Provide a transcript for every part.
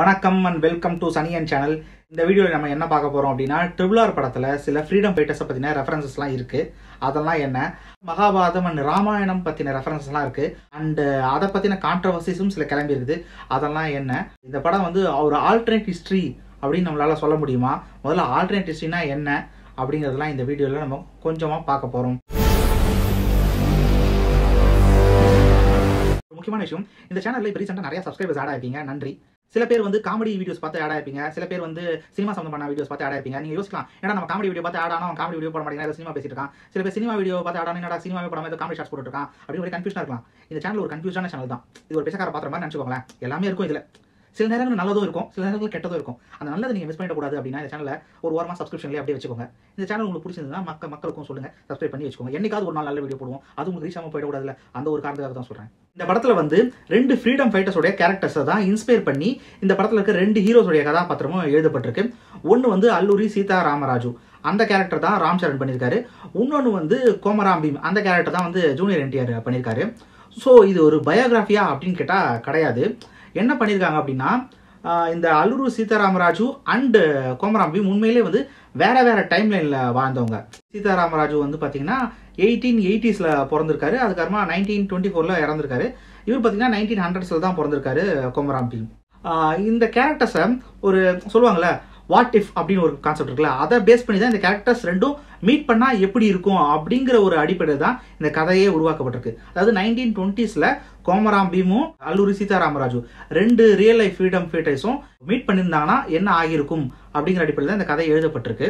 வணக்கம் and welcome to சனி and channel இந்த வீடியோவில் நம்ம என்ன பார்க்க போகிறோம் அப்படின்னா ட்ரிபுலார் படத்தில் சில ஃப்ரீடம் ஃபைட்டர்ஸை பற்றின ரெஃபரன்சஸ்லாம் இருக்குது அதெல்லாம் என்ன மகாபாரதம் அண்ட் ராமாயணம் பற்றின ரெஃபரன்ஸ்லாம் இருக்குது அண்டு அதை பற்றின கான்ட்ரவர்சிஸும் சில கிளம்பி இருக்குது அதெல்லாம் என்ன இந்த படம் வந்து ஒரு ஆல்டர்னேட் ஹிஸ்ட்ரி அப்படின்னு நம்மளால் சொல்ல முடியுமா முதல்ல ஆல்டர்னேட் ஹிஸ்ட்ரினா என்ன அப்படிங்கிறதுலாம் இந்த வீடியோவில் நம்ம கொஞ்சமாக பார்க்க போகிறோம் முக்கியமான விஷயம் இந்த சேனலில் இப்போ ரீசெண்டாக நிறைய சப்ஸ்கிரைபர்ஸ் ஆட் ஆகிருக்கீங்க நன்றி சில பேர் வந்து காமெடி வீடியோஸ் பார்த்து ஆட் ஆயிருப்பீங்க சில பேர் வந்து சினிமா பண்ண வீடியோஸ் பார்த்து ஆட் ஆயிருப்பீங்க நீங்க யோசிக்கலாம் ஏன்னா நம்ம காமெடி வீடியோ பார்த்து ஆட் காமெடி வீடியோ போட மாட்டேங்கிறா சினிமா பேசிட்டு இருக்கான் சில பேர் சினிமா வீடியோ பார்த்து ஆடா என்னடா சினிமா படம் காமெடி ஷார்ட்ஸ் போட்டுருக்கான் அப்படின்னு ஒரு கன்ஃபியூஷன் இருக்கலாம் இந்த சேனல் ஒரு கன்ஃபியூஷனான சேனல் தான் இது ஒரு பேசக்கார பாத்திரம் மாதிரி நினச்சிக்கோங்களேன் எல்லாமே இருக்கும் இதுல சில நேரங்கள் நல்லதும் இருக்கும் சில நேரங்கள் கெட்டதும் இருக்கும் அந்த நல்லது நீங்கள் மிஸ் பண்ணிடக்கூடாது அப்படின்னா இந்த சேனலில் ஒரு வாரமா சப்ஸ்கிரிப்ஷன்லேயே அப்படியே வச்சுக்கோங்க இந்த சேனல் உங்களுக்கு பிடிச்சிருந்தா மக்க மக்களுக்கும் சொல்லுங்க சப்ஸ்கிரைப் பண்ணி வச்சுக்கோங்க என்னைக்காவது ஒரு நாள் நல்ல வீடியோ போடுவோம் அது உங்களுக்கு ரீசாம போயிடக்கூடாதுல அந்த ஒரு காரணத்துக்காக தான் சொல்கிறேன் இந்த படத்துல வந்து ரெண்டு ஃப்ரீடம் ஃபைட்டர்ஸோடைய கேரக்டர்ஸை தான் இன்ஸ்பயர் பண்ணி இந்த படத்துல இருக்க ரெண்டு ஹீரோஸோடைய கதாபாத்திரமும் எழுதப்பட்டிருக்கு ஒன்று வந்து அல்லூரி சீதா ராமராஜு அந்த கேரக்டர் தான் ராம் சரண் பண்ணியிருக்காரு இன்னொன்று வந்து கோமராம் பீம் அந்த கேரக்டர் தான் வந்து ஜூனியர் என்டிஆர் பண்ணியிருக்காரு ஸோ இது ஒரு பயோகிராஃபியா அப்படின்னு கேட்டால் கிடையாது என்ன பண்ணியிருக்காங்க அப்படின்னா இந்த அல்லூர் சீதாராமராஜு அண்டு கோமராம்பி உண்மையிலே வந்து வேற வேற டைம் லைனில் வாழ்ந்தவங்க சீதாராமராஜு வந்து பார்த்தீங்கன்னா எயிட்டீன் எயிட்டிஸ்ல பிறந்திருக்காரு அதுக்கப்புறமா நைன்டீன் டுவெண்ட்டி ஃபோரில் இறந்துருக்காரு இவர் பார்த்தீங்கன்னா நைன்டீன் ஹண்ட்ரட்ஸில் தான் பிறந்திருக்காரு கொமராம்பி இந்த கேரக்டர்ஸை ஒரு சொல்லுவாங்கல்ல வாட் இஃப் அப்படின்னு ஒரு கான்செப்ட் இருக்குல்ல அதை பேஸ் பண்ணி தான் இந்த கேரக்டர்ஸ் ரெண்டும் மீட் பண்ணால் எப்படி இருக்கும் அப்படிங்கிற ஒரு அடிப்படை தான் இந்த கதையே உருவாக்கப்பட்டிருக்கு அதாவது நைன்டீன் டுவெண்ட்டீஸில் கோமராம் பீமும் அல்லூரி சீதாராமராஜு ரெண்டு ரியல் லைஃப் ஃப்ரீடம் ஃபேட்டர்ஸும் மீட் பண்ணியிருந்தாங்கன்னா என்ன ஆகியிருக்கும் அப்படிங்கிற அடிப்படையில் தான் இந்த கதை எழுதப்பட்டிருக்கு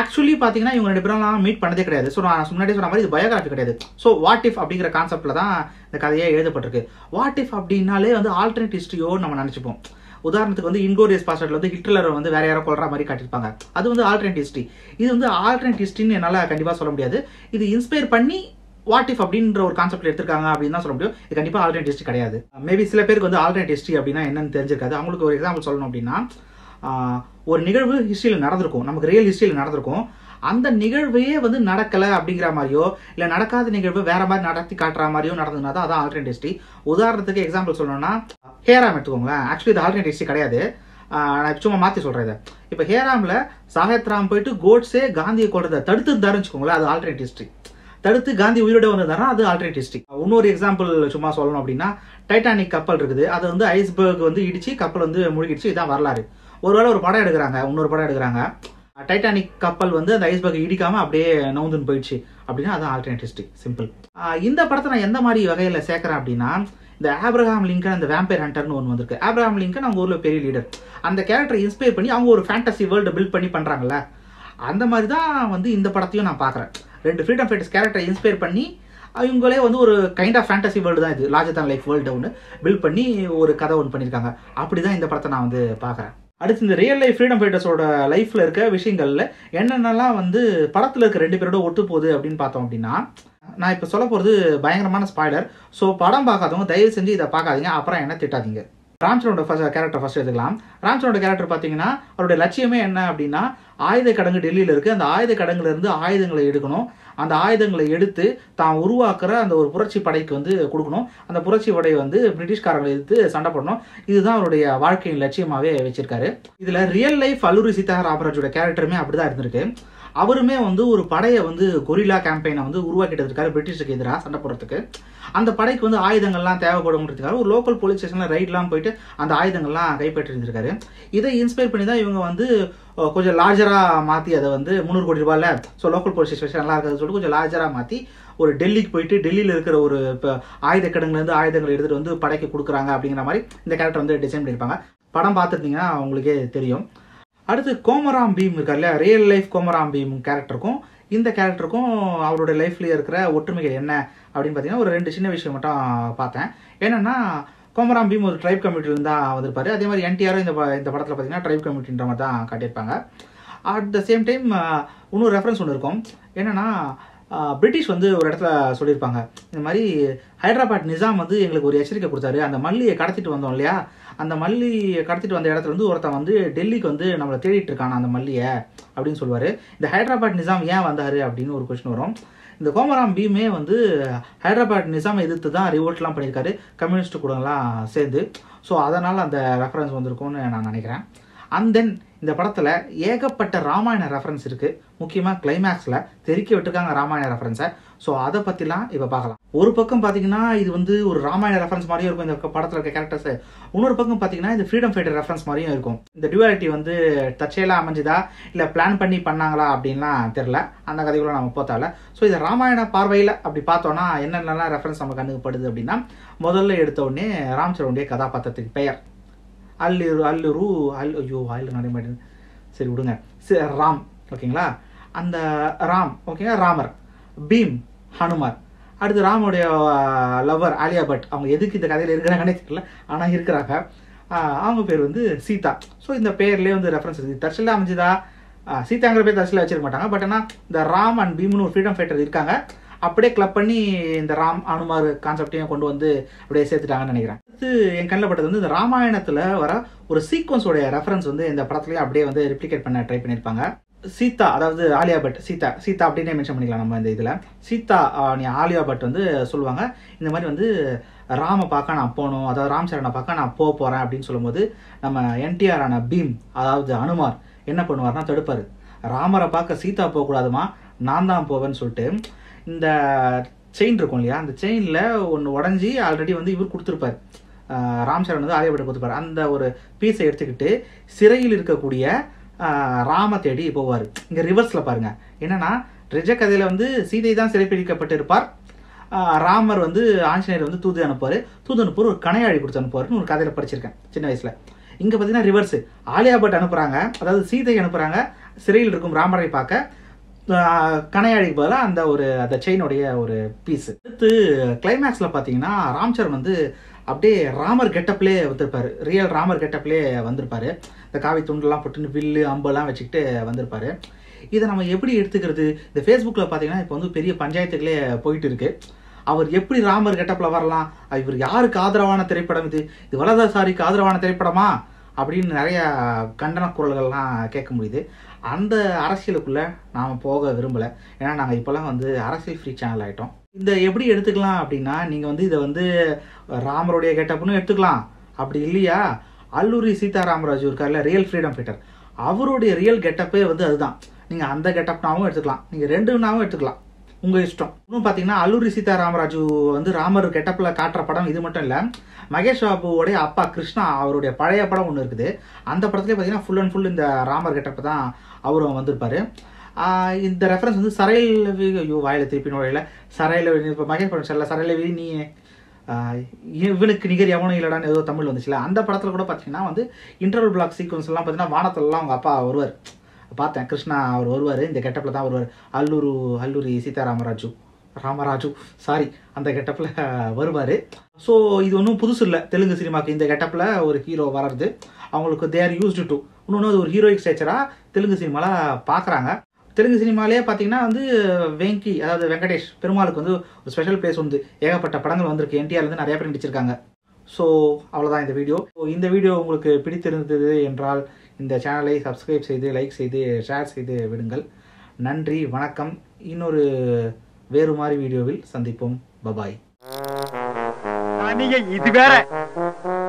ஆக்சுவலி பார்த்தீங்கன்னா இவங்க ரெண்டு பேரும் மீட் பண்ணதே கிடையாது ஸோ நான் முன்னாடி சொன்ன மாதிரி இது பயோகிராஃபி கிடையாது ஸோ வாட் இஃப் அப்படிங்கிற கான்செப்டில் தான் இந்த கதையே எழுதப்பட்டிருக்கு வாட் இஃப் அப்படின்னாலே வந்து ஆல்டர்னேட் ஹிஸ்ட்ரியோ நம்ம நினச்சிப்போம் உதாரணத்துக்கு வந்து இன்கோரியஸ் பாஸ்வேர்டில் வந்து ஹிட்லரை வந்து வேற யாரோ கொள்ற மாதிரி காட்டியிருப்பாங்க அது வந்து ஆல்டர்னேட் ஹிஸ்ட்ரி இது வந்து ஆல்டர்னேட் ஹிஸ்ட்ரின்னு என்னால் கண்டிப்பாக சொல்ல முடியாது இது இன்ஸ்பயர் பண்ணி வாட் இஃப் அப்படின்ற ஒரு கான்செப்ட் எடுத்திருக்காங்க அப்படின்னு தான் சொல்ல முடியும் இது கண்டிப்பாக ஆல்டர்னேட் ஹிஸ்ட்ரி கிடையாது மேபி சில பேருக்கு வந்து ஆல்டர்னேட் ஹிஸ்ட்ரி அப்படின்னா என்னன்னு தெரிஞ்சிருக்காது அவங்களுக்கு ஒரு எக்ஸாம்பிள் சொல்லணும் அப்படின்னா ஒரு நிகழ்வு ஹிஸ்ட்ரியில் நடந்திருக்கும் நமக்கு ரியல் ஹிஸ்ட்ரியில் நடந்திருக்கும் அந்த நிகழ்வையே வந்து நடக்கலை அப்படிங்கிற மாதிரியோ இல்லை நடக்காத நிகழ்வு வேற மாதிரி நடத்தி காட்டுற மாதிரியோ நடந்ததுனா தான் அதான் ஆல்டர்னேட் ஹிஸ்ட்ரி உதாரணத்துக்கு எக்ஸாம்பிள் சொல்லணும்னா ஹேராம் எடுத்துக்கோங்களேன் ஆக்சுவலி இது ஆல்டர்னேட் ஹிஸ்ட்ரி கிடையாது நான் சும்மா மாற்றி சொல்கிறேன் இதை இப்போ ஹேராமில் சாகத் ராம் போயிட்டு கோட்ஸே காந்தியை தடுத்து தடுத்துருந்தாருன்னு வச்சுக்கோங்களேன் அது ஆல்டர்னேட் ஹிஸ்ட்ரி தடுத்து காந்தி உயிரோட வந்ததுனா அது ஹிஸ்ட்ரி இன்னொரு எக்ஸாம்பிள் சும்மா சொல்லணும் அப்படின்னா டைட்டானிக் கப்பல் இருக்குது அது வந்து ஐஸ்பர்க் வந்து இடிச்சு கப்பல் வந்து முழுகிடுச்சு இதான் வரலாறு ஒரு வேளை ஒரு படம் எடுக்கிறாங்க இன்னொரு படம் எடுக்கிறாங்க டைட்டானிக் கப்பல் வந்து அந்த ஐஸ்பர்க் இடிக்காமல் அப்படியே நவுந்துன்னு போயிடுச்சு அப்படின்னா அது ஹிஸ்ட்ரி சிம்பிள் இந்த படத்தை நான் எந்த மாதிரி வகையில் சேர்க்குறேன் அப்படின்னா இந்த ஆப்ரஹாம் லிங்கன் அந்த வேம்பயர் ஹண்டர்னு ஒன்று வந்திருக்கு ஆப்ரஹாம் லிங்கன் அவங்க ஊரில் பெரிய லீடர் அந்த கேரக்டரை இன்ஸ்பயர் பண்ணி அவங்க ஒரு ஃபேண்டசி வேர்ல்டு பில்ட் பண்ணி பண்ணுறாங்கல்ல அந்த மாதிரி தான் வந்து இந்த படத்தையும் நான் பார்க்குறேன் ரெண்டு ஃப்ரீடம் ஃபைட்டர்ஸ் கேரக்டரை இன்ஸ்பயர் பண்ணி இவங்களே வந்து ஒரு கைண்ட் ஆஃப் ஃபேண்டசி வேர்ல்டு தான் இது லாஜத்தான் லைஃப் வேர்ல்டு ஒன்று பில்ட் பண்ணி ஒரு கதை ஒன்று பண்ணியிருக்காங்க அப்படி தான் இந்த படத்தை நான் வந்து பார்க்குறேன் அடுத்து இந்த ரியல் லைஃப் ஃப்ரீடம் ஃபைட்டர்ஸோட லைஃப்பில் இருக்க விஷயங்களில் என்னென்னலாம் வந்து படத்தில் இருக்க ரெண்டு பேரோட ஒட்டு போகுது அப்படின்னு பார்த்தோம் அப்படின்னா நான் இப்போ சொல்ல போகிறது பயங்கரமான ஸ்பாய்லர் ஸோ படம் பார்க்காதவங்க தயவு செஞ்சு இதை பார்க்காதீங்க அப்புறம் என்ன திட்டாதீங்க ராம்சனோட ஃபர்ஸ்ட் கேரக்டர் ஃபர்ஸ்ட் எடுக்கலாம் ராம்சனோட கேரக்டர் பார்த்தீங்கன்னா அவருடைய லட்சியமே என்ன அப்படின்னா ஆயுத கடங்கு டெல்லியில் இருக்குது அந்த ஆயுத கடங்குலேருந்து ஆயுதங்களை எடுக்கணும் அந்த ஆயுதங்களை எடுத்து தான் உருவாக்குற அந்த ஒரு புரட்சி படைக்கு வந்து கொடுக்கணும் அந்த புரட்சி படையை வந்து பிரிட்டிஷ்காரங்களை எடுத்து சண்டை பண்ணணும் இதுதான் அவருடைய வாழ்க்கையின் லட்சியமாகவே வச்சிருக்காரு இதில் ரியல் லைஃப் அல்லூரி சீதாராபராஜோட கேரக்டருமே அப்படி தான் இருந்திருக்கு அவருமே வந்து ஒரு படையை வந்து கொரிலா கேம்பெயினை வந்து உருவாக்கிட்டு இருக்காரு பிரிட்டிஷுக்கு எதிராக சண்டை போடுறதுக்கு அந்த படைக்கு வந்து ஆயுதங்கள்லாம் தேவைப்படுங்கிறதுக்காக ஒரு லோக்கல் போலீஸ் ஸ்டேஷனில் ரைட்லாம் போயிட்டு அந்த ஆயுதங்கள்லாம் கைப்பற்றி இருந்திருக்காரு இதை இன்ஸ்பயர் பண்ணி தான் இவங்க வந்து கொஞ்சம் லார்ஜராக மாற்றி அதை வந்து முந்நூறு கோடி ரூபாயில் ஸோ லோக்கல் போலீஸ் ஸ்டேஷன் நல்லா இருக்காதுன்னு சொல்லிட்டு கொஞ்சம் லார்ஜராக மாற்றி ஒரு டெல்லிக்கு போயிட்டு டெல்லியில் இருக்கிற ஒரு இப்போ ஆயுத கிடங்குலேருந்து ஆயுதங்கள் எடுத்துகிட்டு வந்து படைக்கு கொடுக்குறாங்க அப்படிங்கிற மாதிரி இந்த கேரக்டர் வந்து டிசைன் பண்ணியிருப்பாங்க படம் பார்த்துருந்தீங்கன்னா அவங்களுக்கே தெரியும் அடுத்து கோமராம் பீம் இருக்கா இல்லையா ரியல் லைஃப் கோமராம் பீம் கேரக்டருக்கும் இந்த கேரக்டருக்கும் அவரோட லைஃப்லேயே இருக்கிற ஒற்றுமைகள் என்ன அப்படின்னு பார்த்தீங்கன்னா ஒரு ரெண்டு சின்ன விஷயம் மட்டும் பார்த்தேன் என்னென்னா கோமராம் பீம் ஒரு ட்ரைப் கமிட்டியில் தான் வந்திருப்பார் அதே மாதிரி என்டிஆரும் இந்த இந்த படத்தில் பார்த்தீங்கன்னா ட்ரைப் கமிட்டின்ற மாதிரி தான் காட்டியிருப்பாங்க அட் த சேம் டைம் இன்னொரு ரெஃபரன்ஸ் ஒன்று இருக்கும் என்னென்னா பிரிட்டிஷ் வந்து ஒரு இடத்துல சொல்லியிருப்பாங்க இந்த மாதிரி ஹைதராபாத் நிசாம் வந்து எங்களுக்கு ஒரு எச்சரிக்கை கொடுத்தாரு அந்த மல்லியை கடத்திட்டு வந்தோம் இல்லையா அந்த மல்லியை கடத்திட்டு வந்த இடத்துல வந்து ஒருத்தன் வந்து டெல்லிக்கு வந்து நம்மளை தேடிட்டு இருக்கான் அந்த மல்லியை அப்படின்னு சொல்லுவார் இந்த ஹைதராபாத் நிசாம் ஏன் வந்தார் அப்படின்னு ஒரு கொஸ்டின் வரும் இந்த கோமராம் பீமே வந்து ஹைதராபாத் நிசாமை எதிர்த்து தான் ரிவோல்ட்லாம் பண்ணியிருக்காரு கம்யூனிஸ்ட் கூடலாம் சேர்ந்து ஸோ அதனால் அந்த ரெஃபரன்ஸ் வந்திருக்கும்னு நான் நினைக்கிறேன் அண்ட் தென் இந்த படத்தில் ஏகப்பட்ட ராமாயண ரெஃபரன்ஸ் இருக்குது முக்கியமாக கிளைமேக்ஸில் தெருக்கி விட்டுருக்காங்க ராமாயண ரெஃபரன்ஸை ஸோ அதை பற்றிலாம் இப்போ பார்க்கலாம் ஒரு பக்கம் பார்த்தீங்கன்னா இது வந்து ஒரு ராமாயண ரெஃபரன்ஸ் மாதிரியும் இருக்கும் இந்த படத்தில் இருக்க கேரக்டர்ஸ் இன்னொரு பக்கம் பார்த்தீங்கன்னா இது ஃப்ரீடம் ஃபைட்டர் ரெஃபரன்ஸ் மாதிரியும் இருக்கும் இந்த டியூவாலிட்டி வந்து தற்செயலாக அமைஞ்சுதா இல்லை பிளான் பண்ணி பண்ணாங்களா அப்படின்லாம் தெரில அந்த கதைக்குள்ள நம்ம போத்தால ஸோ இது ராமாயண பார்வையில் அப்படி பார்த்தோன்னா என்னென்னலாம் ரெஃபரன்ஸ் நம்ம கண்ணுக்கு அப்படின்னா முதல்ல எடுத்த உடனே ராம்சரனுடைய கதாபாத்திரத்துக்கு பெயர் அல்லுரு அல்லுரு அல் ஐயோ நிறைய நடைமுறை சரி விடுங்க ராம் ஓகேங்களா அந்த ராம் ஓகேங்களா ராமர் பீம் ஹனுமார் அடுத்து ராமுடைய லவ்வர் ஆலியா பட் அவங்க எதுக்கு இந்த கதையில் இருக்கிறாங்கன்னே தெரியல ஆனால் இருக்கிறாங்க அவங்க பேர் வந்து சீதா ஸோ இந்த பேர்லேயே வந்து ரெஃபரன்ஸ் இருக்குது தர்ஷிலா அமைஞ்சுதா சீதாங்கிற பேர் தர்ஷிலா வச்சிருக்க மாட்டாங்க பட் ஆனால் இந்த ராம் அண்ட் பீம்னு ஒரு ஃப்ரீடம் ஃபைட்டர் இருக்காங்க அப்படியே கிளப் பண்ணி இந்த ராம் அனுமார் கான்செப்டையும் கொண்டு வந்து அப்படியே சேர்த்துட்டாங்கன்னு நினைக்கிறேன் அடுத்து என் கண்ணில் பட்டது வந்து இந்த ராமாயணத்தில் வர ஒரு சீக்வன்ஸோடைய ரெஃபரன்ஸ் வந்து இந்த படத்துலேயே அப்படியே வந்து ரிப்ளிகேட் பண்ண ட்ரை பண்ணியிருப்பாங்க சீதா அதாவது ஆலியா பட் சீதா சீதா அப்படின்னே மென்ஷன் பண்ணிக்கலாம் நம்ம இந்த இதில் சீதா நீ ஆலியா பட் வந்து சொல்லுவாங்க இந்த மாதிரி வந்து ராம பார்க்க நான் போகணும் அதாவது ராம் சரணை பார்க்க நான் போக போகிறேன் அப்படின்னு சொல்லும்போது நம்ம என்டிஆர் ஆன பீம் அதாவது அனுமார் என்ன பண்ணுவார்னா தடுப்பார் ராமரை பார்க்க சீதா போகக்கூடாதுமா நான் தான் போவேன்னு சொல்லிட்டு இந்த செயின் இருக்கும் இல்லையா அந்த செயினில் ஒன்று உடஞ்சி ஆல்ரெடி வந்து இவர் கொடுத்துருப்பார் ராம் சரண் வந்து ஆலியா பட் கொடுத்துருப்பார் அந்த ஒரு பீஸை எடுத்துக்கிட்டு சிறையில் இருக்கக்கூடிய ராம தேடி போவார் இங்கே ரிவர்ஸில் பாருங்கள் என்னென்னா ரிஜ கதையில் வந்து சீதை தான் சிறைப்பிடிக்கப்பட்டிருப்பார் ராமர் வந்து ஆஞ்சநேயர் வந்து தூது அனுப்புவார் தூது அனுப்புவார் ஒரு கனையாழி கொடுத்து அனுப்புவார்னு ஒரு கதையில் படிச்சிருக்கேன் சின்ன வயசில் இங்கே பார்த்தீங்கன்னா ரிவர்ஸு ஆலியா பட் அனுப்புகிறாங்க அதாவது சீதை அனுப்புகிறாங்க சிறையில் இருக்கும் ராமரை பார்க்க கனையாழிக்கு பதிலாக அந்த ஒரு அந்த செயினுடைய ஒரு பீஸு அடுத்து கிளைமேக்ஸில் பார்த்தீங்கன்னா ராம்சரன் வந்து அப்படியே ராமர் கெட்டப்லேயே வந்திருப்பார் ரியல் ராமர் கெட்டப்லேயே வந்திருப்பார் இந்த காவி துண்டெல்லாம் போட்டுன்னு வில்லு அம்பெல்லாம் வச்சுக்கிட்டு வந்திருப்பார் இதை நம்ம எப்படி எடுத்துக்கிறது இந்த ஃபேஸ்புக்கில் பார்த்தீங்கன்னா இப்போ வந்து பெரிய பஞ்சாயத்துக்களே போயிட்டு இருக்குது அவர் எப்படி ராமர் கெட்டப்பில் வரலாம் இவர் யாருக்கு ஆதரவான திரைப்படம் இது இது வலதாசாரிக்கு ஆதரவான திரைப்படமா அப்படின்னு நிறைய கண்டன குரல்கள்லாம் கேட்க முடியுது அந்த அரசியலுக்குள்ளே நாம் போக விரும்பலை ஏன்னா நாங்கள் இப்போல்லாம் வந்து அரசியல் ஃப்ரீ சேனல் ஆகிட்டோம் இந்த எப்படி எடுத்துக்கலாம் அப்படின்னா நீங்கள் வந்து இதை வந்து ராமருடைய கெட்டப்புன்னு எடுத்துக்கலாம் அப்படி இல்லையா அல்லூரி சீதாராம் ராஜு இருக்கார்ல ரியல் ஃப்ரீடம் ஃபைட்டர் அவருடைய ரியல் கெட்டப்பே வந்து அதுதான் நீங்கள் அந்த கெட்டப்னாவும் எடுத்துக்கலாம் நீங்கள் ரெண்டுனாவும் எடுத்துக்கலாம் உங்கள் இஷ்டம் இன்னும் பார்த்தீங்கன்னா அல்லூரி சீதாராமராஜு வந்து ராமர் கெட்டப்பில் காட்டுற படம் இது மட்டும் இல்லை மகேஷ் பாபுவோடைய அப்பா கிருஷ்ணா அவருடைய பழைய படம் ஒன்று இருக்குது அந்த படத்துல பார்த்தீங்கன்னா ஃபுல் அண்ட் ஃபுல் இந்த ராமர் கெட்டப்பு தான் அவரும் வந்திருப்பார் இந்த ரெஃபரன்ஸ் வந்து சரையில் ஐயோ வாயில் திருப்பி நோயில சரையில் மகேஷ் படம் சரில சரையிலவி நீ இவனுக்கு நிகர் எவனும் இல்லடான்னு ஏதோ தமிழ் வந்துச்சுல அந்த படத்தில் கூட பார்த்தீங்கன்னா வந்து இன்டர்வல் பிளாக் எல்லாம் பார்த்தீங்கன்னா வானத்துலலாம் அவங்க அப்பா வருவார் பார்த்தேன் கிருஷ்ணா அவர் வருவார் இந்த கெட்டப்பில் தான் வருவார் அல்லூரு அல்லூரி சீதாராமராஜு ராமராஜு சாரி அந்த கெட்டப்பில் வருவார் ஸோ இது ஒன்றும் புதுசு இல்லை தெலுங்கு சினிமாவுக்கு இந்த கெட்டப்பில் ஒரு ஹீரோ வர்றது அவங்களுக்கு தேர் யூஸ்டு டு இன்னொன்று ஒரு ஹீரோயிக் ஸ்டேச்சராக தெலுங்கு சினிமாவில் பார்க்குறாங்க தெலுங்கு சினிமாலேயே பார்த்தீங்கன்னா வந்து வெங்கி அதாவது வெங்கடேஷ் பெருமாளுக்கு வந்து ஒரு ஸ்பெஷல் பிளேஸ் வந்து ஏகப்பட்ட படங்கள் வந்திருக்கு என்டிஆர்லேருந்து நிறைய பேர் நடிச்சிருக்காங்க ஸோ அவ்வளோதான் இந்த வீடியோ ஸோ இந்த வீடியோ உங்களுக்கு பிடித்திருந்தது என்றால் இந்த சேனலை சப்ஸ்கிரைப் செய்து லைக் செய்து ஷேர் செய்து விடுங்கள் நன்றி வணக்கம் இன்னொரு வேறு மாதிரி வீடியோவில் சந்திப்போம் பபாய் இது வேற